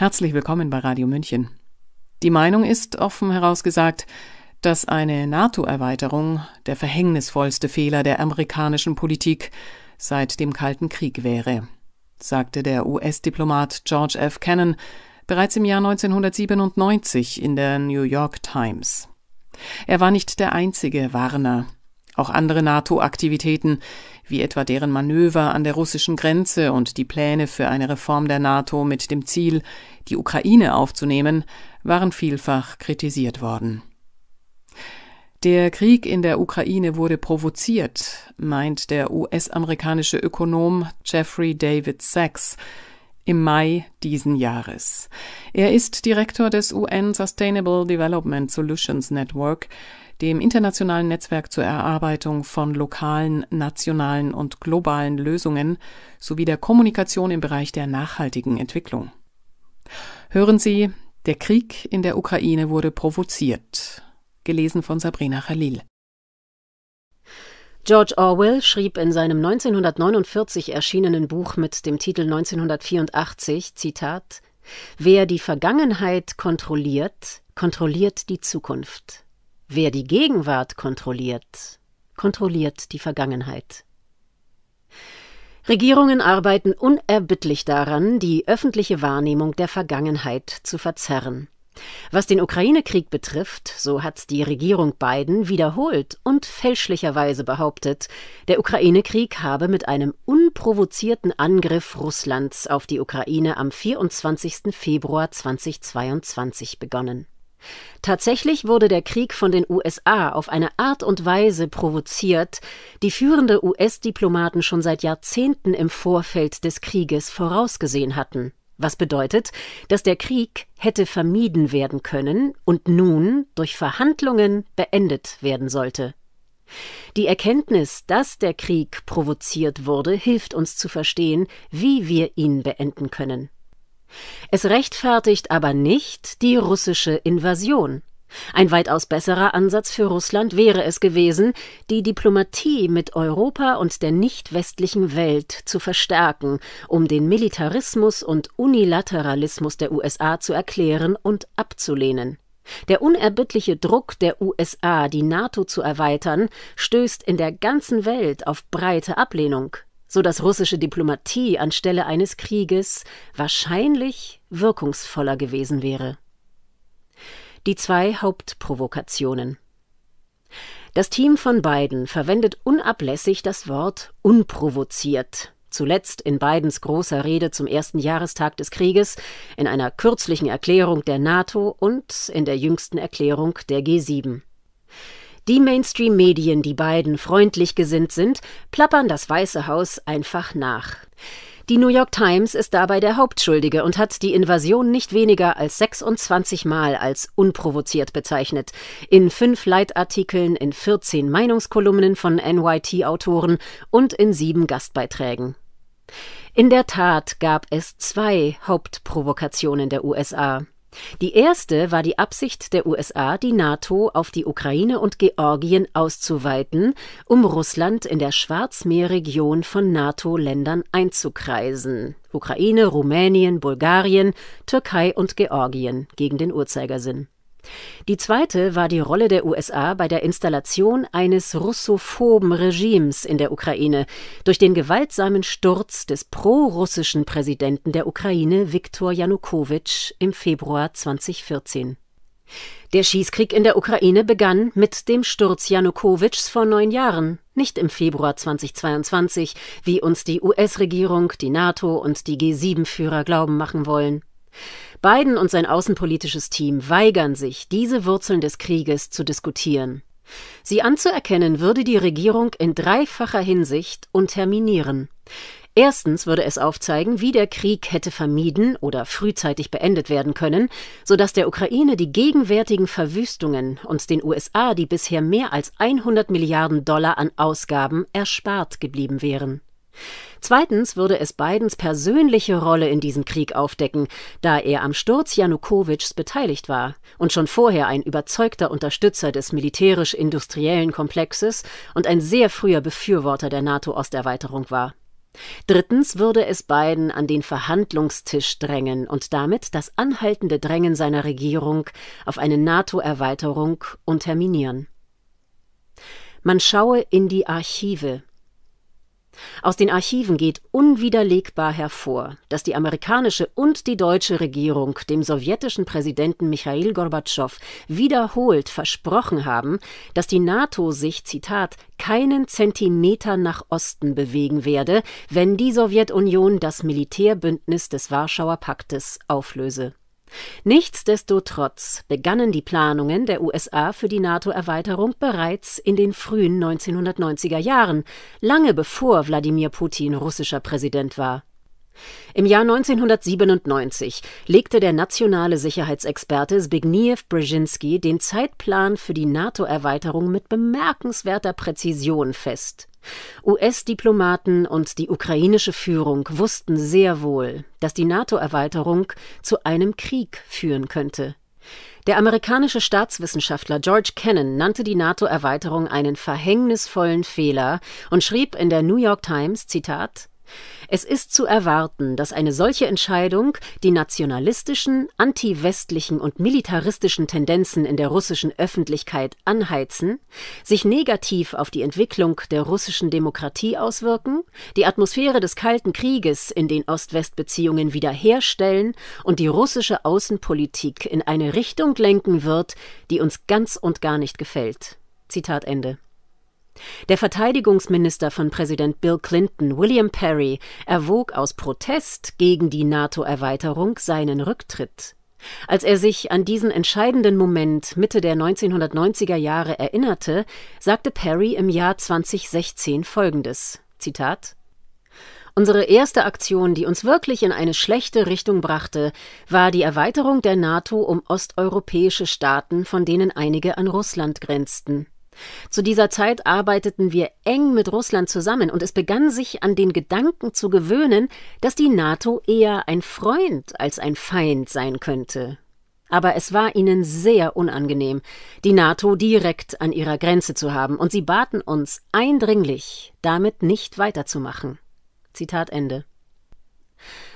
Herzlich willkommen bei Radio München. Die Meinung ist, offen herausgesagt, dass eine NATO-Erweiterung der verhängnisvollste Fehler der amerikanischen Politik seit dem Kalten Krieg wäre, sagte der US-Diplomat George F. Cannon bereits im Jahr 1997 in der New York Times. Er war nicht der einzige Warner. Auch andere NATO-Aktivitäten, wie etwa deren Manöver an der russischen Grenze und die Pläne für eine Reform der NATO mit dem Ziel, die Ukraine aufzunehmen, waren vielfach kritisiert worden. Der Krieg in der Ukraine wurde provoziert, meint der US-amerikanische Ökonom Jeffrey David Sachs, im Mai diesen Jahres. Er ist Direktor des UN Sustainable Development Solutions Network, dem internationalen Netzwerk zur Erarbeitung von lokalen, nationalen und globalen Lösungen sowie der Kommunikation im Bereich der nachhaltigen Entwicklung. Hören Sie, der Krieg in der Ukraine wurde provoziert. Gelesen von Sabrina Khalil. George Orwell schrieb in seinem 1949 erschienenen Buch mit dem Titel 1984, Zitat, Wer die Vergangenheit kontrolliert, kontrolliert die Zukunft. Wer die Gegenwart kontrolliert, kontrolliert die Vergangenheit. Regierungen arbeiten unerbittlich daran, die öffentliche Wahrnehmung der Vergangenheit zu verzerren. Was den Ukraine-Krieg betrifft, so hat die Regierung Biden wiederholt und fälschlicherweise behauptet, der Ukraine-Krieg habe mit einem unprovozierten Angriff Russlands auf die Ukraine am 24. Februar 2022 begonnen. Tatsächlich wurde der Krieg von den USA auf eine Art und Weise provoziert, die führende US-Diplomaten schon seit Jahrzehnten im Vorfeld des Krieges vorausgesehen hatten was bedeutet, dass der Krieg hätte vermieden werden können und nun durch Verhandlungen beendet werden sollte. Die Erkenntnis, dass der Krieg provoziert wurde, hilft uns zu verstehen, wie wir ihn beenden können. Es rechtfertigt aber nicht die russische Invasion. Ein weitaus besserer Ansatz für Russland wäre es gewesen, die Diplomatie mit Europa und der nicht westlichen Welt zu verstärken, um den Militarismus und Unilateralismus der USA zu erklären und abzulehnen. Der unerbittliche Druck der USA, die NATO zu erweitern, stößt in der ganzen Welt auf breite Ablehnung, so dass russische Diplomatie anstelle eines Krieges wahrscheinlich wirkungsvoller gewesen wäre die zwei Hauptprovokationen. Das Team von Biden verwendet unablässig das Wort unprovoziert. Zuletzt in Bidens großer Rede zum ersten Jahrestag des Krieges, in einer kürzlichen Erklärung der NATO und in der jüngsten Erklärung der G7. Die Mainstream-Medien, die Biden freundlich gesinnt sind, plappern das Weiße Haus einfach nach. Die New York Times ist dabei der Hauptschuldige und hat die Invasion nicht weniger als 26 Mal als unprovoziert bezeichnet. In fünf Leitartikeln, in 14 Meinungskolumnen von NYT-Autoren und in sieben Gastbeiträgen. In der Tat gab es zwei Hauptprovokationen der USA. Die erste war die Absicht der USA, die NATO auf die Ukraine und Georgien auszuweiten, um Russland in der Schwarzmeerregion von NATO-Ländern einzukreisen. Ukraine, Rumänien, Bulgarien, Türkei und Georgien gegen den Uhrzeigersinn. Die zweite war die Rolle der USA bei der Installation eines russophoben Regimes in der Ukraine durch den gewaltsamen Sturz des prorussischen Präsidenten der Ukraine Viktor Janukowitsch im Februar 2014. Der Schießkrieg in der Ukraine begann mit dem Sturz Janukowitschs vor neun Jahren, nicht im Februar 2022, wie uns die US-Regierung, die NATO und die G7-Führer glauben machen wollen. Biden und sein außenpolitisches Team weigern sich, diese Wurzeln des Krieges zu diskutieren. Sie anzuerkennen würde die Regierung in dreifacher Hinsicht unterminieren. Erstens würde es aufzeigen, wie der Krieg hätte vermieden oder frühzeitig beendet werden können, sodass der Ukraine die gegenwärtigen Verwüstungen und den USA die bisher mehr als 100 Milliarden Dollar an Ausgaben erspart geblieben wären. Zweitens würde es Bidens persönliche Rolle in diesem Krieg aufdecken, da er am Sturz Janukowitschs beteiligt war und schon vorher ein überzeugter Unterstützer des militärisch-industriellen Komplexes und ein sehr früher Befürworter der NATO-Osterweiterung war. Drittens würde es Biden an den Verhandlungstisch drängen und damit das anhaltende Drängen seiner Regierung auf eine NATO-Erweiterung unterminieren. Man schaue in die Archive, aus den Archiven geht unwiderlegbar hervor, dass die amerikanische und die deutsche Regierung dem sowjetischen Präsidenten Michail Gorbatschow wiederholt versprochen haben, dass die NATO sich, Zitat, keinen Zentimeter nach Osten bewegen werde, wenn die Sowjetunion das Militärbündnis des Warschauer Paktes auflöse. Nichtsdestotrotz begannen die Planungen der USA für die NATO-Erweiterung bereits in den frühen 1990er Jahren, lange bevor Wladimir Putin russischer Präsident war. Im Jahr 1997 legte der nationale Sicherheitsexperte Zbigniew Brzezinski den Zeitplan für die NATO-Erweiterung mit bemerkenswerter Präzision fest. US-Diplomaten und die ukrainische Führung wussten sehr wohl, dass die NATO-Erweiterung zu einem Krieg führen könnte. Der amerikanische Staatswissenschaftler George Kennan nannte die NATO-Erweiterung einen verhängnisvollen Fehler und schrieb in der New York Times, Zitat, es ist zu erwarten, dass eine solche Entscheidung die nationalistischen, antiwestlichen und militaristischen Tendenzen in der russischen Öffentlichkeit anheizen, sich negativ auf die Entwicklung der russischen Demokratie auswirken, die Atmosphäre des Kalten Krieges in den Ost-West-Beziehungen wiederherstellen und die russische Außenpolitik in eine Richtung lenken wird, die uns ganz und gar nicht gefällt. Zitat Ende. Der Verteidigungsminister von Präsident Bill Clinton, William Perry, erwog aus Protest gegen die NATO-Erweiterung seinen Rücktritt. Als er sich an diesen entscheidenden Moment Mitte der 1990er Jahre erinnerte, sagte Perry im Jahr 2016 folgendes: Zitat Unsere erste Aktion, die uns wirklich in eine schlechte Richtung brachte, war die Erweiterung der NATO um osteuropäische Staaten, von denen einige an Russland grenzten. Zu dieser Zeit arbeiteten wir eng mit Russland zusammen und es begann sich an den Gedanken zu gewöhnen, dass die NATO eher ein Freund als ein Feind sein könnte. Aber es war ihnen sehr unangenehm, die NATO direkt an ihrer Grenze zu haben, und sie baten uns eindringlich, damit nicht weiterzumachen. Zitat Ende.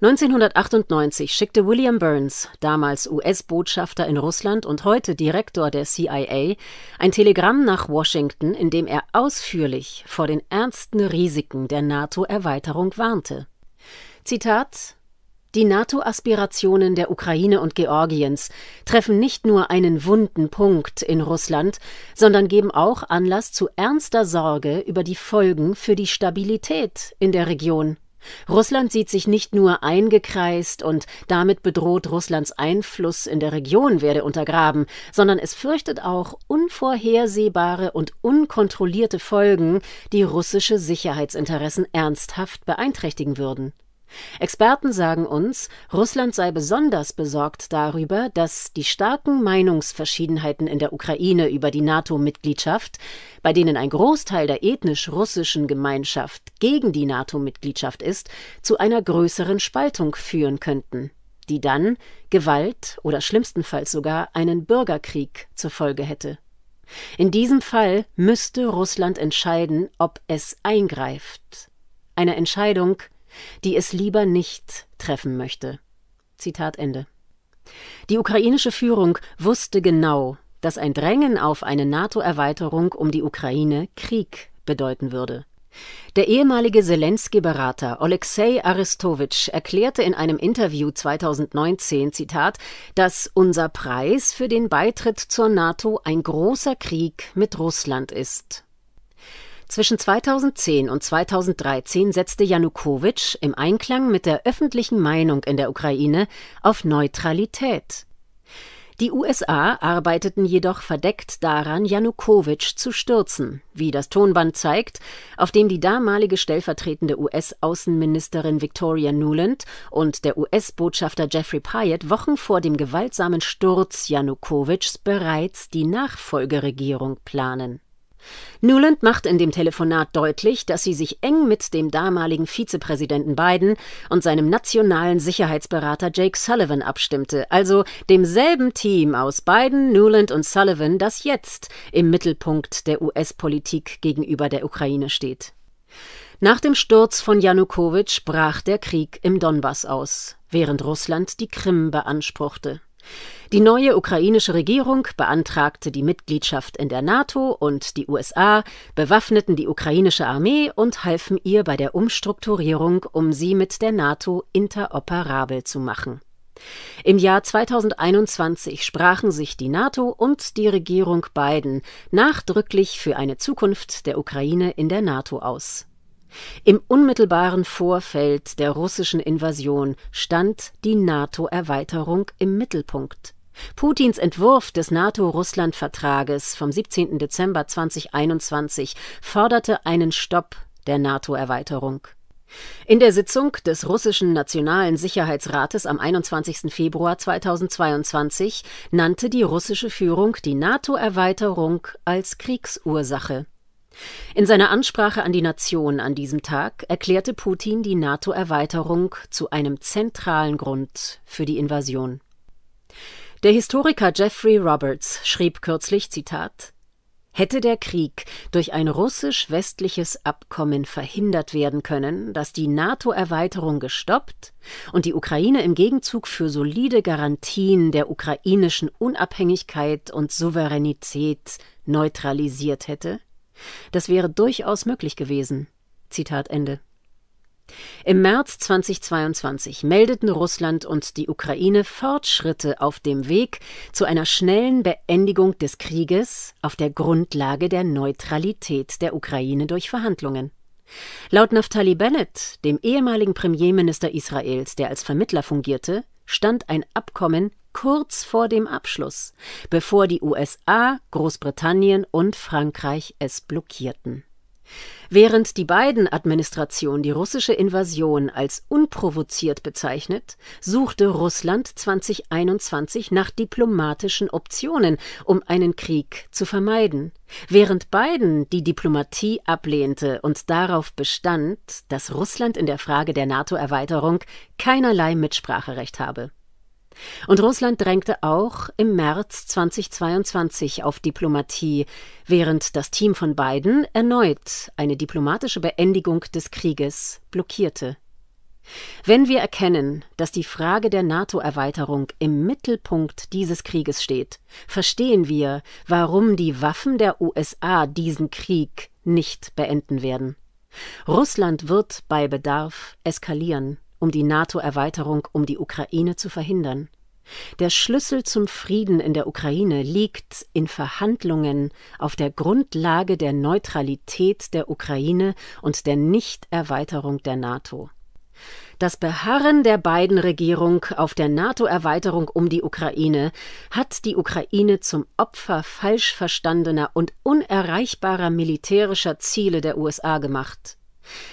1998 schickte William Burns, damals US-Botschafter in Russland und heute Direktor der CIA, ein Telegramm nach Washington, in dem er ausführlich vor den ernsten Risiken der NATO-Erweiterung warnte. Zitat die NATO-Aspirationen der Ukraine und Georgiens treffen nicht nur einen wunden Punkt in Russland, sondern geben auch Anlass zu ernster Sorge über die Folgen für die Stabilität in der Region. Russland sieht sich nicht nur eingekreist und damit bedroht Russlands Einfluss in der Region werde untergraben, sondern es fürchtet auch unvorhersehbare und unkontrollierte Folgen, die russische Sicherheitsinteressen ernsthaft beeinträchtigen würden. Experten sagen uns, Russland sei besonders besorgt darüber, dass die starken Meinungsverschiedenheiten in der Ukraine über die NATO-Mitgliedschaft, bei denen ein Großteil der ethnisch russischen Gemeinschaft gegen die NATO-Mitgliedschaft ist, zu einer größeren Spaltung führen könnten, die dann Gewalt oder schlimmstenfalls sogar einen Bürgerkrieg zur Folge hätte. In diesem Fall müsste Russland entscheiden, ob es eingreift. Eine Entscheidung, die es lieber nicht treffen möchte. Zitat Ende. Die ukrainische Führung wusste genau, dass ein Drängen auf eine NATO-Erweiterung um die Ukraine Krieg bedeuten würde. Der ehemalige Zelensky-Berater Alexei Aristowitsch erklärte in einem Interview 2019, Zitat, dass unser Preis für den Beitritt zur NATO ein großer Krieg mit Russland ist. Zwischen 2010 und 2013 setzte Janukowitsch im Einklang mit der öffentlichen Meinung in der Ukraine auf Neutralität. Die USA arbeiteten jedoch verdeckt daran, Janukowitsch zu stürzen, wie das Tonband zeigt, auf dem die damalige stellvertretende US-Außenministerin Victoria Nuland und der US-Botschafter Jeffrey Pyatt Wochen vor dem gewaltsamen Sturz Janukowitschs bereits die Nachfolgeregierung planen. Newland macht in dem Telefonat deutlich, dass sie sich eng mit dem damaligen Vizepräsidenten Biden und seinem nationalen Sicherheitsberater Jake Sullivan abstimmte, also demselben Team aus Biden, Newland und Sullivan, das jetzt im Mittelpunkt der US-Politik gegenüber der Ukraine steht. Nach dem Sturz von Janukowitsch brach der Krieg im Donbass aus, während Russland die Krim beanspruchte. Die neue ukrainische Regierung beantragte die Mitgliedschaft in der NATO und die USA bewaffneten die ukrainische Armee und halfen ihr bei der Umstrukturierung, um sie mit der NATO interoperabel zu machen. Im Jahr 2021 sprachen sich die NATO und die Regierung Biden nachdrücklich für eine Zukunft der Ukraine in der NATO aus. Im unmittelbaren Vorfeld der russischen Invasion stand die NATO-Erweiterung im Mittelpunkt. Putins Entwurf des NATO-Russland-Vertrages vom 17. Dezember 2021 forderte einen Stopp der NATO-Erweiterung. In der Sitzung des russischen Nationalen Sicherheitsrates am 21. Februar 2022 nannte die russische Führung die NATO-Erweiterung als Kriegsursache. In seiner Ansprache an die Nation an diesem Tag erklärte Putin die NATO-Erweiterung zu einem zentralen Grund für die Invasion. Der Historiker Jeffrey Roberts schrieb kürzlich Zitat Hätte der Krieg durch ein russisch-westliches Abkommen verhindert werden können, das die NATO-Erweiterung gestoppt und die Ukraine im Gegenzug für solide Garantien der ukrainischen Unabhängigkeit und Souveränität neutralisiert hätte, das wäre durchaus möglich gewesen. Zitat Ende. Im März 2022 meldeten Russland und die Ukraine Fortschritte auf dem Weg zu einer schnellen Beendigung des Krieges auf der Grundlage der Neutralität der Ukraine durch Verhandlungen. Laut Naftali Bennett, dem ehemaligen Premierminister Israels, der als Vermittler fungierte, stand ein Abkommen kurz vor dem Abschluss, bevor die USA, Großbritannien und Frankreich es blockierten. Während die beiden Administration die russische Invasion als unprovoziert bezeichnet, suchte Russland 2021 nach diplomatischen Optionen, um einen Krieg zu vermeiden, während Biden die Diplomatie ablehnte und darauf bestand, dass Russland in der Frage der NATO-Erweiterung keinerlei Mitspracherecht habe. Und Russland drängte auch im März 2022 auf Diplomatie, während das Team von Biden erneut eine diplomatische Beendigung des Krieges blockierte. Wenn wir erkennen, dass die Frage der NATO-Erweiterung im Mittelpunkt dieses Krieges steht, verstehen wir, warum die Waffen der USA diesen Krieg nicht beenden werden. Russland wird bei Bedarf eskalieren um die NATO-Erweiterung um die Ukraine zu verhindern. Der Schlüssel zum Frieden in der Ukraine liegt in Verhandlungen auf der Grundlage der Neutralität der Ukraine und der Nichterweiterung der NATO. Das Beharren der beiden Regierung auf der NATO-Erweiterung um die Ukraine hat die Ukraine zum Opfer falsch verstandener und unerreichbarer militärischer Ziele der USA gemacht.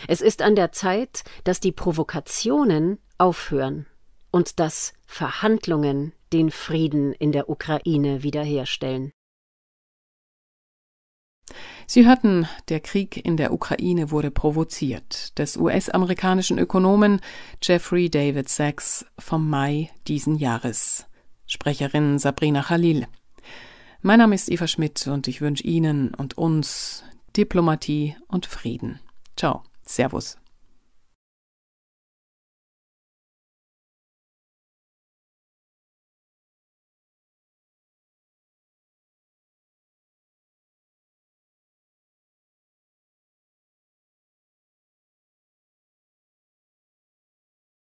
Es ist an der Zeit, dass die Provokationen aufhören und dass Verhandlungen den Frieden in der Ukraine wiederherstellen. Sie hörten, der Krieg in der Ukraine wurde provoziert, des US-amerikanischen Ökonomen Jeffrey David Sachs vom Mai diesen Jahres. Sprecherin Sabrina Khalil. Mein Name ist Eva Schmidt und ich wünsche Ihnen und uns Diplomatie und Frieden. Ciao, Servus.